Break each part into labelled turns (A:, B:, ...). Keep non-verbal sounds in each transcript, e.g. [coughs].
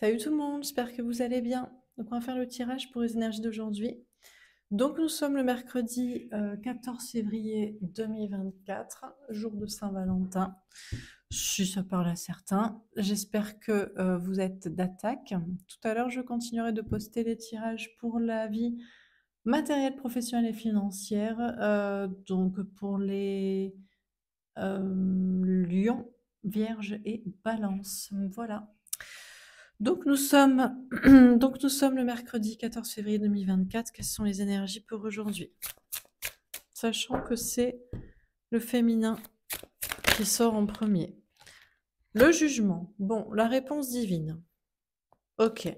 A: Salut tout le monde, j'espère que vous allez bien. Donc on va faire le tirage pour les énergies d'aujourd'hui. Donc nous sommes le mercredi 14 euh, février 2024, jour de Saint-Valentin. suis ça parle à certains, j'espère que euh, vous êtes d'attaque. Tout à l'heure, je continuerai de poster les tirages pour la vie matérielle, professionnelle et financière. Euh, donc pour les lions, vierges et balance. Voilà. Donc nous, sommes, [clears throat] donc nous sommes le mercredi 14 février 2024. Quelles sont les énergies pour aujourd'hui Sachant que c'est le féminin qui sort en premier. Le jugement. Bon, la réponse divine. Ok.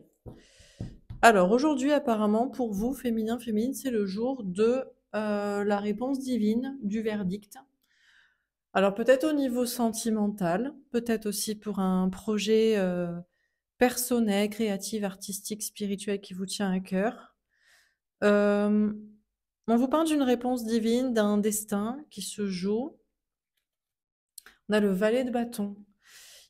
A: Alors aujourd'hui apparemment pour vous, féminin, féminine, c'est le jour de euh, la réponse divine, du verdict. Alors peut-être au niveau sentimental, peut-être aussi pour un projet... Euh, personnelle, créative, artistique, spirituelle qui vous tient à cœur. Euh, on vous parle d'une réponse divine, d'un destin qui se joue. On a le valet de bâton.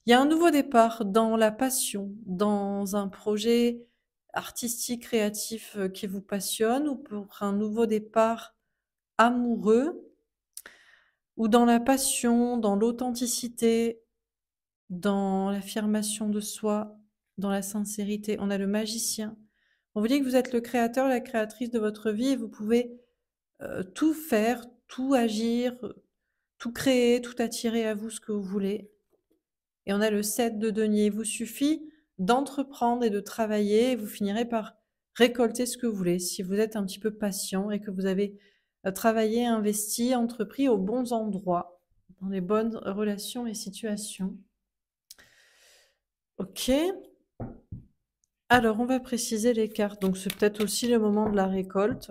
A: Il y a un nouveau départ dans la passion, dans un projet artistique, créatif euh, qui vous passionne ou pour un nouveau départ amoureux ou dans la passion, dans l'authenticité, dans l'affirmation de soi, dans la sincérité. On a le magicien. On vous dit que vous êtes le créateur, la créatrice de votre vie et vous pouvez euh, tout faire, tout agir, tout créer, tout attirer à vous ce que vous voulez. Et on a le 7 de denier. Il vous suffit d'entreprendre et de travailler et vous finirez par récolter ce que vous voulez. Si vous êtes un petit peu patient et que vous avez euh, travaillé, investi, entrepris aux bons endroits, dans les bonnes relations et situations. Ok. Alors, on va préciser les cartes. Donc, c'est peut-être aussi le moment de la récolte.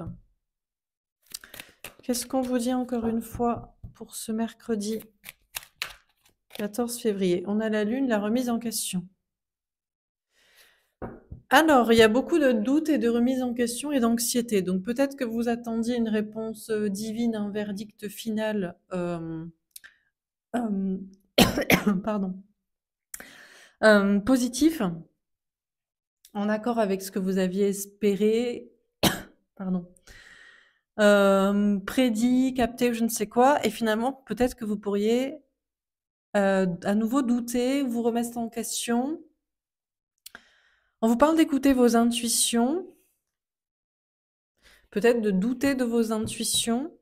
A: Qu'est-ce qu'on vous dit encore une fois pour ce mercredi 14 février On a la lune, la remise en question. Alors, il y a beaucoup de doutes et de remises en question et d'anxiété. Donc, peut-être que vous attendiez une réponse euh, divine, un verdict final. Euh, euh, [coughs] pardon. positif en accord avec ce que vous aviez espéré, [coughs] pardon, euh, prédit, capté, je ne sais quoi, et finalement, peut-être que vous pourriez euh, à nouveau douter, vous remettre en question. On vous parle d'écouter vos intuitions, peut-être de douter de vos intuitions.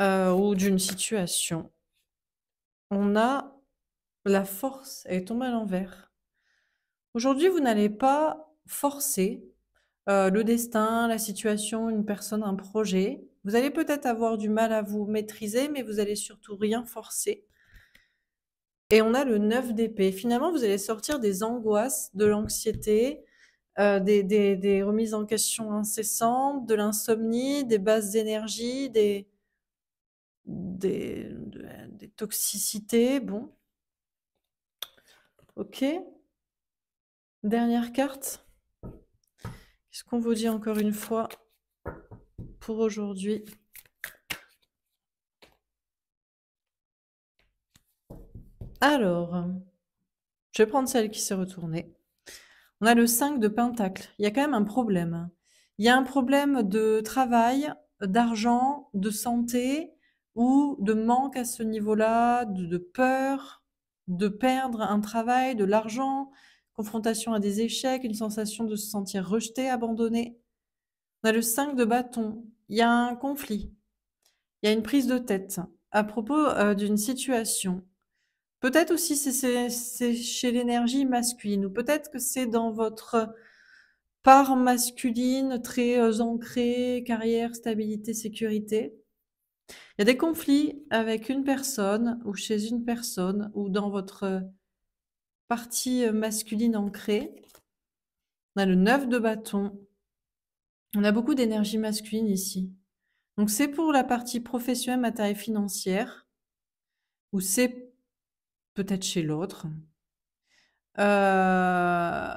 A: Euh, ou d'une situation. On a la force, est tombée à l'envers. Aujourd'hui, vous n'allez pas forcer euh, le destin, la situation, une personne, un projet. Vous allez peut-être avoir du mal à vous maîtriser, mais vous allez surtout rien forcer. Et on a le 9 d'épée. Finalement, vous allez sortir des angoisses, de l'anxiété, euh, des, remises en question incessantes, de l'insomnie, des basses d'énergie, des, des toxicités. Bon, Ok. Dernière carte. Qu'est-ce qu'on vous dit encore une fois pour aujourd'hui Alors, je vais prendre celle qui s'est retournée. On a le 5 de Pentacle. Il y a quand même un problème. Il y a un problème de travail, d'argent, de santé ou de manque à ce niveau-là, de, de peur, de perdre un travail, de l'argent, confrontation à des échecs, une sensation de se sentir rejeté, abandonné. On a le 5 de bâton. Il y a un conflit. Il y a une prise de tête à propos euh, d'une situation. Peut-être aussi c'est chez l'énergie masculine ou peut-être que c'est dans votre part masculine très euh, ancrée, carrière, stabilité, sécurité. Il y a des conflits avec une personne ou chez une personne ou dans votre partie euh, masculine ancrée. On a le 9 de bâton. On a beaucoup d'énergie masculine ici. Donc c'est pour la partie professionnelle, matérielle, financière, ou c'est peut-être chez l'autre. Euh,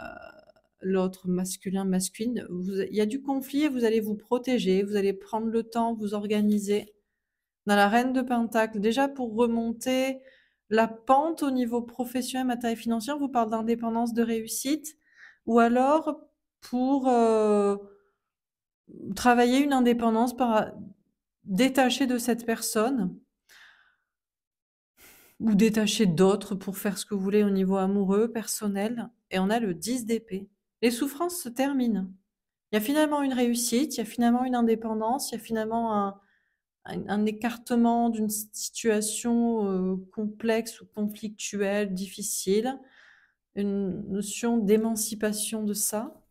A: l'autre masculin, masculine. il y a du conflit et vous allez vous protéger, vous allez prendre le temps, vous organiser dans la reine de Pentacle, déjà pour remonter la pente au niveau professionnel, matériel financier, on vous parle d'indépendance, de réussite, ou alors pour euh, travailler une indépendance par détacher de cette personne ou détacher d'autres pour faire ce que vous voulez au niveau amoureux, personnel. Et on a le 10 d'épée. Les souffrances se terminent. Il y a finalement une réussite, il y a finalement une indépendance, il y a finalement un, un, écartement d'une situation euh, complexe ou conflictuelle, difficile, une notion d'émancipation de ça.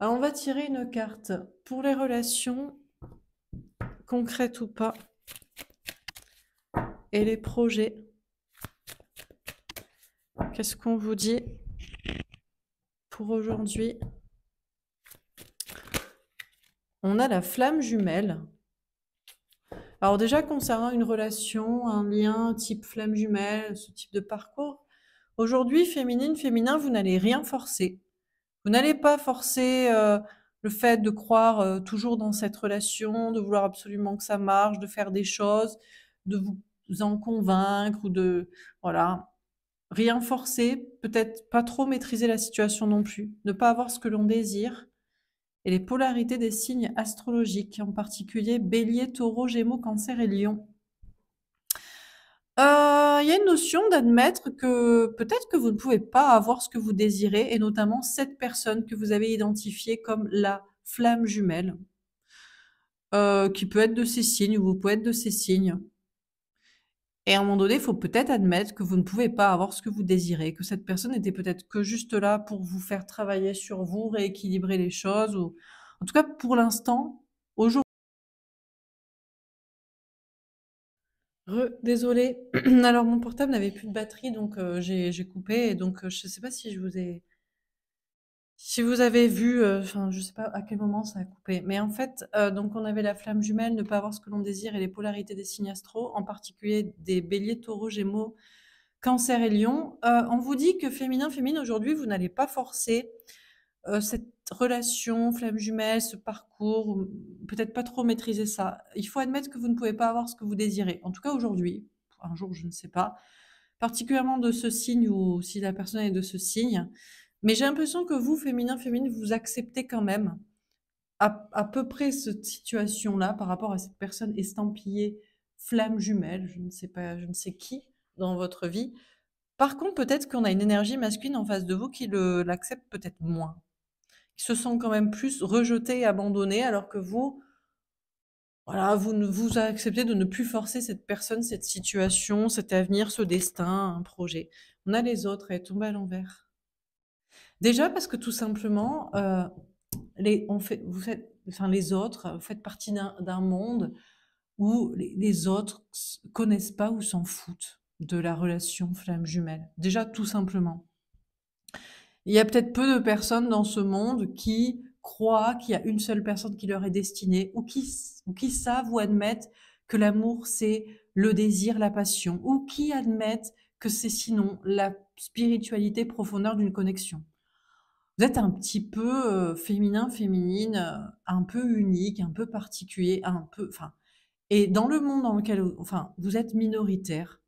A: Alors on va tirer une carte pour les relations, concrètes ou pas, et les projets. Qu'est-ce qu'on vous dit pour aujourd'hui On a la flamme jumelle alors déjà, concernant une relation, un lien type flamme jumelle, ce type de parcours, aujourd'hui, féminine, féminin, vous n'allez rien forcer. Vous n'allez pas forcer euh, le fait de croire euh, toujours dans cette relation, de vouloir absolument que ça marche, de faire des choses, de vous en convaincre ou de... Voilà. Rien forcer, peut-être pas trop maîtriser la situation non plus, ne pas avoir ce que l'on désire, et les polarités des signes astrologiques, en particulier bélier, taureau, gémeaux, cancer et lion. Euh, il y a une notion d'admettre que peut-être que vous ne pouvez pas avoir ce que vous désirez, et notamment cette personne que vous avez identifiée comme la flamme jumelle, euh, qui peut être de ces signes ou vous pouvez être de ces signes. Et à un moment donné, il faut peut-être admettre que vous ne pouvez pas avoir ce que vous désirez, que cette personne n'était peut-être que juste là pour vous faire travailler sur vous, rééquilibrer les choses. Ou... En tout cas, pour l'instant, aujourd'hui. Désolée, [clears throat] alors mon portable n'avait plus de batterie, donc euh, j'ai coupé, et donc euh, je ne sais pas si je vous ai si vous avez vu, euh, enfin, je ne sais pas à quel moment ça a coupé, mais en fait, euh, donc on avait la flamme jumelle, ne pas avoir ce que l'on désire et les polarités des signes astro, en particulier des béliers, taureaux, gémeaux, cancer et lion. Euh, on vous dit que féminin, féminin, aujourd'hui, vous n'allez pas forcer cette relation, flamme jumelle, ce parcours, peut-être pas trop maîtriser ça. Il faut admettre que vous ne pouvez pas avoir ce que vous désirez, en tout cas aujourd'hui, un jour je ne sais pas, particulièrement de ce signe ou si la personne est de ce signe. Mais j'ai l'impression que vous, féminin, féminine, vous acceptez quand même à, peu près cette situation-là par rapport à cette personne estampillée flamme jumelle, je ne sais pas, je ne sais qui dans votre vie. Par contre, peut-être qu'on a une énergie masculine en face de vous qui l'accepte peut-être moins, Il se sent quand même plus rejeté et abandonné, alors que vous, voilà, vous vous acceptez de ne plus forcer cette personne, cette situation, cet avenir, ce destin, un projet. On a les autres et tombe à l'envers. Déjà parce que tout simplement, euh, les, vous enfin, les autres, vous faites partie d'un monde où les, les autres connaissent pas ou s'en foutent de la relation flamme jumelle. Déjà tout simplement. Il y a peut-être peu de personnes dans ce monde qui croient qu'il y a une seule personne qui leur est destinée ou qui savent ou admettent que l'amour c'est le désir, la passion ou qui admettent que c'est sinon la spiritualité profondeur d'une connexion êtes un petit peu euh, féminin, féminine, euh, un peu unique, un peu particulier, un peu. Enfin, et dans le monde dans lequel enfin, vous êtes minoritaire,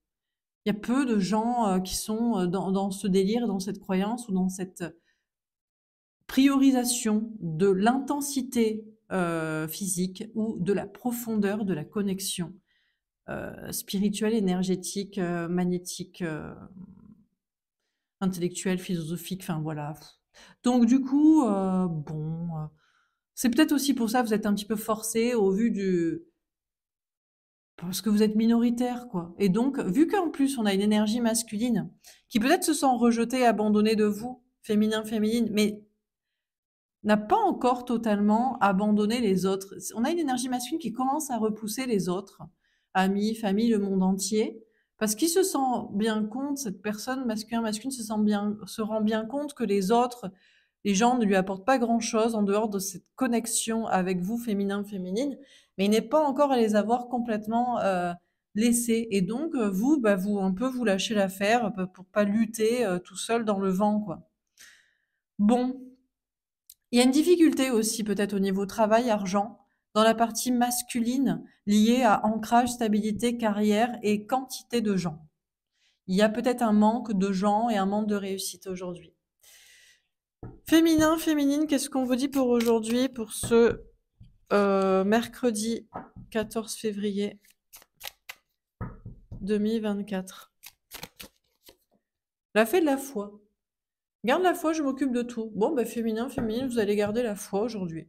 A: il y a peu de gens euh, qui sont dans, ce délire, dans cette croyance ou dans cette priorisation de l'intensité physique ou de la profondeur de la connexion spirituelle, énergétique, magnétique, intellectuelle, philosophique, enfin voilà, donc du coup, euh, bon, euh, c'est peut-être aussi pour ça que vous êtes un petit peu forcé au vu du... Parce que vous êtes minoritaire, quoi. Et donc, vu qu'en plus, on a une énergie masculine qui peut-être se sent rejetée, abandonnée de vous, féminin, féminine, mais n'a pas encore totalement abandonné les autres. On a une énergie masculine qui commence à repousser les autres, amis, famille, le monde entier, parce qu'il se sent bien compte, cette personne masculin masculine se, sent bien, se rend bien compte que les autres, les gens ne lui apportent pas grand-chose en dehors de cette connexion avec vous, féminin, féminine, mais il n'est pas encore à les avoir complètement euh, laissés. Et donc, euh, vous, bah, vous, un peu, vous lâchez l'affaire euh, pour pas lutter tout seul dans le vent, quoi. Bon. Il y a une difficulté aussi, peut-être, au niveau travail-argent dans la partie masculine liée à ancrage, stabilité, carrière et quantité de gens. Il y a peut-être un manque de gens et un manque de réussite aujourd'hui. Féminin, féminine, qu'est-ce qu'on vous dit pour aujourd'hui, pour ce euh, mercredi 14 février 2024 La fête de la foi. Garde la foi, je m'occupe de tout. Bon, ben féminin, féminine, vous allez garder la foi aujourd'hui.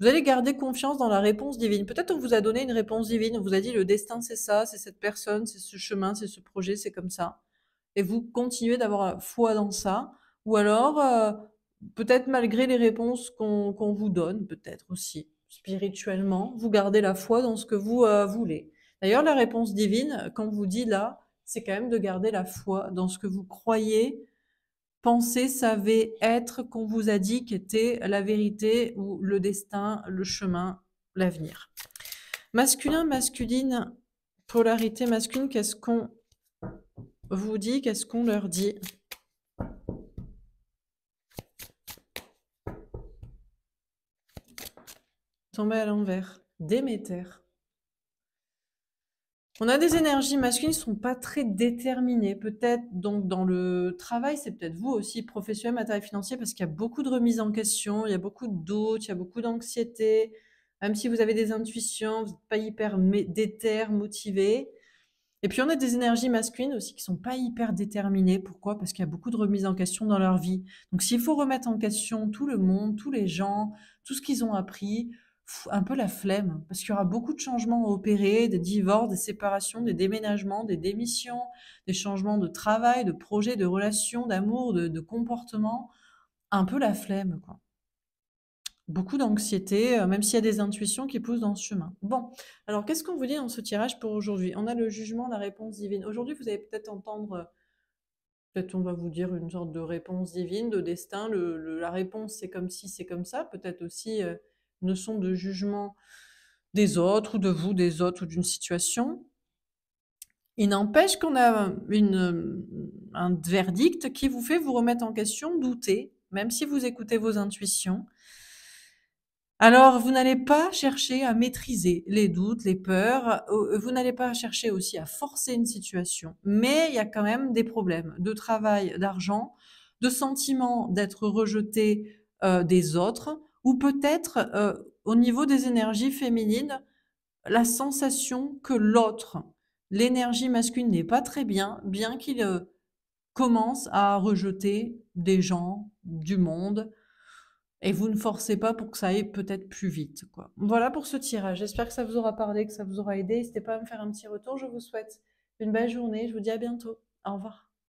A: Vous allez garder confiance dans la réponse divine. Peut-être on vous a donné une réponse divine, on vous a dit le destin c'est ça, c'est cette personne, c'est ce chemin, c'est ce projet, c'est comme ça. Et vous continuez d'avoir foi dans ça. Ou alors, euh, peut-être malgré les réponses qu'on vous donne, peut-être aussi spirituellement, vous gardez la foi dans ce que vous euh, voulez. D'ailleurs, la réponse divine, quand vous dit là, c'est quand même de garder la foi dans ce que vous croyez pensez, savez, être qu'on vous a dit qu'était la vérité ou le destin, le chemin, l'avenir. Masculin, masculine, polarité masculine, qu'est-ce qu'on vous dit, qu'est-ce qu'on leur dit Tomber à l'envers. Déméter. On a des énergies masculines qui ne sont pas très déterminées. Peut-être donc dans le travail, c'est peut-être vous aussi, professionnel, matériel, financier, parce qu'il y a beaucoup de remises en question, il y a beaucoup de doutes, il y a beaucoup d'anxiété. Même si vous avez des intuitions, vous n'êtes pas hyper déter, motivé. Et puis on a des énergies masculines aussi qui ne sont pas hyper déterminées. Pourquoi Parce qu'il y a beaucoup de remises en question dans leur vie. Donc s'il faut remettre en question tout le monde, tous les gens, tout ce qu'ils ont appris, un peu la flemme, parce qu'il y aura beaucoup de changements à opérer, des divorces, des séparations, des déménagements, des démissions, des changements de travail, de projets de relations, d'amour, de, comportement. Un peu la flemme, quoi. Beaucoup d'anxiété, euh, même s'il y a des intuitions qui poussent dans ce chemin. Bon, alors qu'est-ce qu'on vous dit dans ce tirage pour aujourd'hui On a le jugement, la réponse divine. Aujourd'hui, vous allez peut-être entendre euh, Peut-être on va vous dire une sorte de réponse divine, de destin. Le, la réponse, c'est comme si, c'est comme ça. Peut-être aussi euh, ne sont de jugement des autres ou de vous des autres ou d'une situation. Il n'empêche qu'on a un verdict qui vous fait vous remettre en question, douter, même si vous écoutez vos intuitions. Alors, vous n'allez pas chercher à maîtriser les doutes, les peurs, vous n'allez pas chercher aussi à forcer une situation, mais il y a quand même des problèmes de travail, d'argent, de sentiment d'être rejeté euh, des autres, ou peut-être euh, au niveau des énergies féminines, la sensation que l'autre, l'énergie masculine n'est pas très bien, bien qu'il euh, commence à rejeter des gens, du monde, et vous ne forcez pas pour que ça aille peut-être plus vite. Voilà pour ce tirage. J'espère que ça vous aura parlé, que ça vous aura aidé. N'hésitez pas à me faire un petit retour. Je vous souhaite une belle journée. Je vous dis à bientôt. Au revoir.